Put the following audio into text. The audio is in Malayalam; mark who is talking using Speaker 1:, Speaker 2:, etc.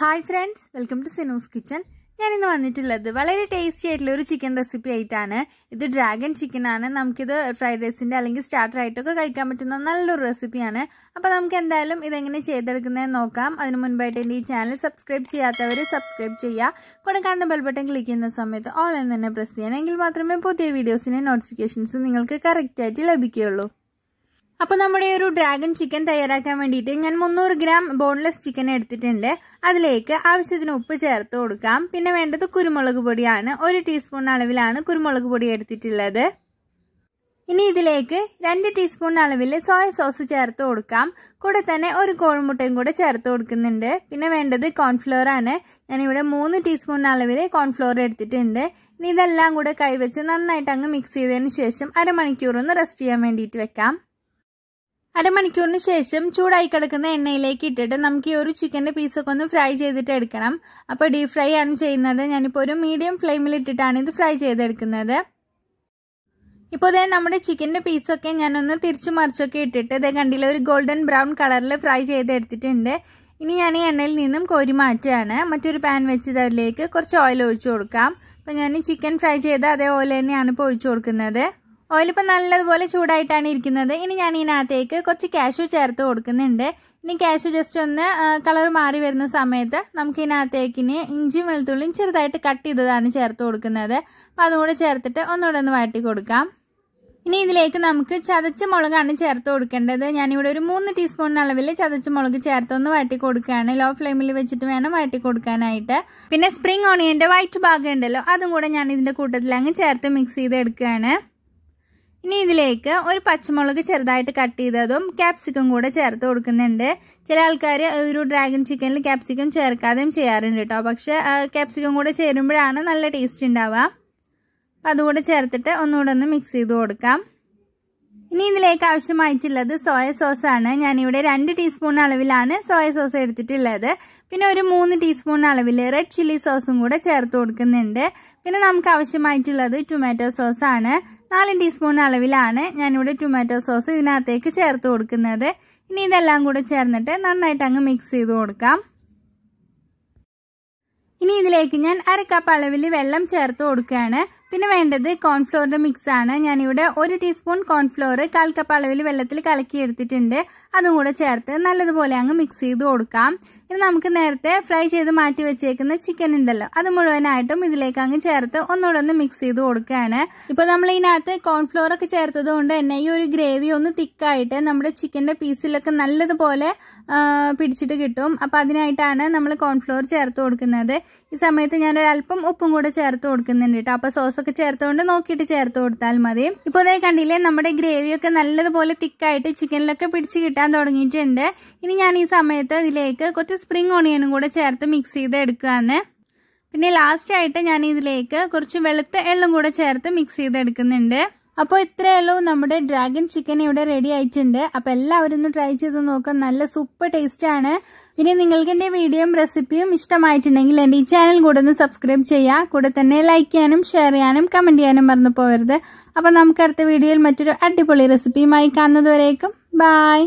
Speaker 1: hi friends welcome to Sinu's kitchen ഞാൻ ഇന്ന് വന്നിട്ടുള്ളത് വളരെ ടേസ്റ്റി ആയിട്ടുള്ള ഒരു ചിക്കൻ റെസിപ്പി ആയിട്ടാണ് ഇത് ഡ്രാഗൺ ചിക്കൻ ആണ് നമുക്കിത് ഫ്രൈഡ് റൈസിൻ്റെ അല്ലെങ്കിൽ സ്റ്റാർട്ടർ ആയിട്ടൊക്കെ കഴിക്കാൻ പറ്റുന്ന നല്ലൊരു റെസിപ്പിയാണ് അപ്പോൾ നമുക്ക് എന്തായാലും ഇതെങ്ങനെ ചെയ്തെടുക്കുന്നതെന്ന് നോക്കാം അതിന് മുൻപായിട്ട് എൻ്റെ ഈ ചാനൽ സബ്സ്ക്രൈബ് ചെയ്യാത്തവർ സബ്സ്ക്രൈബ് ചെയ്യുക കൂടെ കാണുന്ന ബെൽ ബട്ടൺ ക്ലിക്ക് ചെയ്യുന്ന സമയത്ത് ഓൺലൈൻ തന്നെ പ്രസ് ചെയ്യണമെങ്കിൽ മാത്രമേ പുതിയ വീഡിയോസിൻ്റെ നോട്ടിഫിക്കേഷൻസ് നിങ്ങൾക്ക് കറക്റ്റായിട്ട് ലഭിക്കുകയുള്ളൂ അപ്പോൾ നമ്മുടെ ഒരു ഡ്രാഗൺ ചിക്കൻ തയ്യാറാക്കാൻ വേണ്ടിയിട്ട് ഞാൻ മുന്നൂറ് ഗ്രാം ബോൺലെസ് ചിക്കൻ എടുത്തിട്ടുണ്ട് അതിലേക്ക് ആവശ്യത്തിന് ഉപ്പ് ചേർത്ത് കൊടുക്കാം പിന്നെ വേണ്ടത് കുരുമുളക് പൊടിയാണ് ഒരു ടീസ്പൂൺ അളവിലാണ് കുരുമുളക് പൊടി എടുത്തിട്ടുള്ളത് ഇനി ഇതിലേക്ക് രണ്ട് ടീസ്പൂൺ അളവിൽ സോയ സോസ് ചേർത്ത് കൊടുക്കാം കൂടെ തന്നെ ഒരു കോഴിമുട്ടയും കൂടെ ചേർത്ത് കൊടുക്കുന്നുണ്ട് പിന്നെ വേണ്ടത് കോൺഫ്ലോർ ആണ് ഞാനിവിടെ മൂന്ന് ടീസ്പൂൺ അളവിൽ കോൺഫ്ലോർ എടുത്തിട്ടുണ്ട് ഇനി ഇതെല്ലാം കൂടെ കൈവച്ച് നന്നായിട്ട് അങ്ങ് മിക്സ് ചെയ്തതിന് ശേഷം അരമണിക്കൂർ ഒന്ന് റെസ്റ്റ് ചെയ്യാൻ വേണ്ടിയിട്ട് വെക്കാം അരമണിക്കൂറിന് ശേഷം ചൂടായി കിടക്കുന്ന എണ്ണയിലേക്ക് ഇട്ടിട്ട് നമുക്ക് ഈ ഒരു ചിക്കൻ്റെ പീസൊക്കെ ഒന്ന് ഫ്രൈ ചെയ്തിട്ട് എടുക്കണം അപ്പോൾ ഡീപ് ഫ്രൈ ആണ് ചെയ്യുന്നത് ഞാനിപ്പോൾ ഒരു മീഡിയം ഫ്ലെയിമിൽ ഇട്ടിട്ടാണ് ഇത് ഫ്രൈ ചെയ്തെടുക്കുന്നത് ഇപ്പോൾ ഇതേ നമ്മുടെ ചിക്കൻ്റെ പീസൊക്കെ ഞാനൊന്ന് തിരിച്ചു മറിച്ചൊക്കെ ഇട്ടിട്ട് ഇതേ കണ്ടില്ല ഒരു ഗോൾഡൻ ബ്രൗൺ കളറിൽ ഫ്രൈ ചെയ്തെടുത്തിട്ടുണ്ട് ഇനി ഞാൻ ഈ എണ്ണയിൽ നിന്നും കോരി മാറ്റുകയാണ് മറ്റൊരു പാൻ വെച്ച് അതിലേക്ക് കുറച്ച് ഓയിൽ ഒഴിച്ചു കൊടുക്കാം അപ്പോൾ ഞാൻ ചിക്കൻ ഫ്രൈ ചെയ്ത അതേ ഓയിൽ തന്നെയാണ് ഇപ്പോൾ ഒഴിച്ചു കൊടുക്കുന്നത് ഓയിൽ നല്ലതുപോലെ ചൂടായിട്ടാണ് ഇരിക്കുന്നത് ഇനി ഞാൻ ഇതിനകത്തേക്ക് കുറച്ച് കാഷ്യൂ ചേർത്ത് കൊടുക്കുന്നുണ്ട് ഇനി കാഷ്യൂ ജസ്റ്റ് ഒന്ന് കളർ മാറി വരുന്ന സമയത്ത് നമുക്ക് ഇതിനകത്തേക്ക് ഇനി ഇഞ്ചിയും വെളുത്തുള്ളിയും ചെറുതായിട്ട് കട്ട് ചെയ്തതാണ് ചേർത്ത് കൊടുക്കുന്നത് അപ്പം അതുകൂടെ ചേർത്തിട്ട് ഒന്നുകൂടെ ഒന്ന് വാട്ടി കൊടുക്കാം ഇനി ഇതിലേക്ക് നമുക്ക് ചതച്ച മുളകാണ് ചേർത്ത് കൊടുക്കേണ്ടത് ഞാനിവിടെ ഒരു മൂന്ന് ടീസ്പൂണിന് അളവിൽ ചതച്ച മുളക് ചേർത്തൊന്ന് വഴട്ടി കൊടുക്കുകയാണ് ലോ ഫ്ലെയിമിൽ വെച്ചിട്ട് വേണം വഴട്ടി കൊടുക്കാനായിട്ട് പിന്നെ സ്പ്രിംഗ് ഓണിയൻ്റെ വൈറ്റ് ഭാഗം ഉണ്ടല്ലോ അതും കൂടെ ഞാൻ ഇതിൻ്റെ കൂട്ടത്തിൽ അങ്ങ് ചേർത്ത് മിക്സ് ചെയ്ത് എടുക്കുകയാണ് ഇനി ഇതിലേക്ക് ഒരു പച്ചമുളക് ചെറുതായിട്ട് കട്ട് ചെയ്തതും ക്യാപ്സിക്കം കൂടെ ചേർത്ത് കൊടുക്കുന്നുണ്ട് ചില ആൾക്കാർ ഒരു ഡ്രാഗൺ ചിക്കനിൽ ക്യാപ്സിക്കം ചേർക്കാതെയും ചെയ്യാറുണ്ട് കേട്ടോ പക്ഷെ ക്യാപ്സിക്കം കൂടെ ചേരുമ്പോഴാണ് നല്ല ടേസ്റ്റ് ഉണ്ടാവുക അപ്പം അതുകൂടെ ചേർത്തിട്ട് ഒന്നുകൂടെ ഒന്ന് മിക്സ് ചെയ്ത് കൊടുക്കാം ഇനി ഇതിലേക്ക് ആവശ്യമായിട്ടുള്ളത് സോയ സോസ് ആണ് ഞാനിവിടെ രണ്ട് ടീസ്പൂൺ അളവിലാണ് സോയ സോസ് എടുത്തിട്ടുള്ളത് പിന്നെ ഒരു മൂന്ന് ടീസ്പൂൺ അളവിൽ റെഡ് ചില്ലി സോസും കൂടെ ചേർത്ത് കൊടുക്കുന്നുണ്ട് പിന്നെ നമുക്ക് ആവശ്യമായിട്ടുള്ളത് ടൊമാറ്റോ സോസ് ആണ് നാല് ടീസ്പൂൺ അളവിലാണ് ഞാനിവിടെ ടൊമാറ്റോ സോസ് ഇതിനകത്തേക്ക് ചേർത്ത് കൊടുക്കുന്നത് ഇനി ഇതെല്ലാം കൂടെ ചേർന്നിട്ട് നന്നായിട്ട് അങ്ങ് മിക്സ് ചെയ്ത് കൊടുക്കാം ഇനി ഇതിലേക്ക് ഞാൻ അര കപ്പ് അളവിൽ വെള്ളം ചേർത്ത് കൊടുക്കുകയാണ് പിന്നെ വേണ്ടത് കോൺഫ്ലോറിന്റെ മിക്സ് ആണ് ഞാനിവിടെ ഒരു ടീസ്പൂൺ കോൺഫ്ലോർ കാൽ കപ്പ് അളവിൽ വെള്ളത്തിൽ കലക്കി എടുത്തിട്ടുണ്ട് അതും കൂടെ ചേർത്ത് നല്ലതുപോലെ അങ്ങ് മിക്സ് ചെയ്ത് കൊടുക്കാം ഇനി നമുക്ക് നേരത്തെ ഫ്രൈ ചെയ്ത് മാറ്റി വെച്ചേക്കുന്ന ചിക്കൻ ഉണ്ടല്ലോ അത് മുഴുവനായിട്ടും ഇതിലേക്ക് അങ്ങ് ചേർത്ത് ഒന്നുകൂടെ ഒന്ന് മിക്സ് ചെയ്ത് കൊടുക്കുകയാണ് ഇപ്പൊ നമ്മൾ ഇതിനകത്ത് കോൺഫ്ലോർ ഒക്കെ ചേർത്തത് കൊണ്ട് തന്നെ ഈ ഒരു ഗ്രേവി ഒന്ന് തിക്കായിട്ട് നമ്മുടെ ചിക്കന്റെ പീസിലൊക്കെ നല്ലതുപോലെ പിടിച്ചിട്ട് കിട്ടും അപ്പൊ അതിനായിട്ടാണ് നമ്മൾ കോൺഫ്ലോർ ചേർത്ത് കൊടുക്കുന്നത് ഈ സമയത്ത് ഞാൻ ഉപ്പും കൂടെ ചേർത്ത് കൊടുക്കുന്നുണ്ട് കേട്ടോ അപ്പൊ സോസ് ഒക്കെ ചേർത്തുകൊണ്ട് നോക്കിയിട്ട് ചേർത്ത് കൊടുത്താൽ മതി ഇപ്പൊ ഇതേ കണ്ടില്ലേ നമ്മുടെ ഗ്രേവിയൊക്കെ നല്ലതുപോലെ തിക്കായിട്ട് ചിക്കനിലൊക്കെ പിടിച്ച് കിട്ടാൻ തുടങ്ങിയിട്ടുണ്ട് ഇനി ഞാൻ ഈ സമയത്ത് ഇതിലേക്ക് കുറച്ച് സ്പ്രിംഗ് ഓണിയനും കൂടെ ചേർത്ത് മിക്സ് ചെയ്ത് എടുക്കുകയാണ് പിന്നെ ലാസ്റ്റ് ആയിട്ട് ഞാൻ ഇതിലേക്ക് കുറച്ച് വെളുത്ത എള്ളും കൂടെ ചേർത്ത് മിക്സ് ചെയ്ത് എടുക്കുന്നുണ്ട് അപ്പോൾ ഇത്രയല്ലോ നമ്മുടെ ഡ്രാഗൺ ചിക്കൻ ഇവിടെ റെഡി ആയിട്ടുണ്ട് അപ്പോൾ എല്ലാവരും ഒന്ന് ട്രൈ ചെയ്ത് നോക്കാം നല്ല സൂപ്പർ ടേസ്റ്റാണ് ഇനി നിങ്ങൾക്ക് എൻ്റെ വീഡിയോയും റെസിപ്പിയും ഇഷ്ടമായിട്ടുണ്ടെങ്കിൽ എൻ്റെ ഈ ചാനൽ കൂടെ ഒന്ന് സബ്സ്ക്രൈബ് ചെയ്യുക കൂടെ തന്നെ ലൈക്ക് ചെയ്യാനും ഷെയർ ചെയ്യാനും കമൻറ്റ് ചെയ്യാനും മറന്നു പോകരുത് അപ്പോൾ നമുക്ക് അടുത്ത വീഡിയോയിൽ മറ്റൊരു അടിപൊളി റെസിപ്പിയുമായി കാണുന്നതുവരേക്കും ബായ്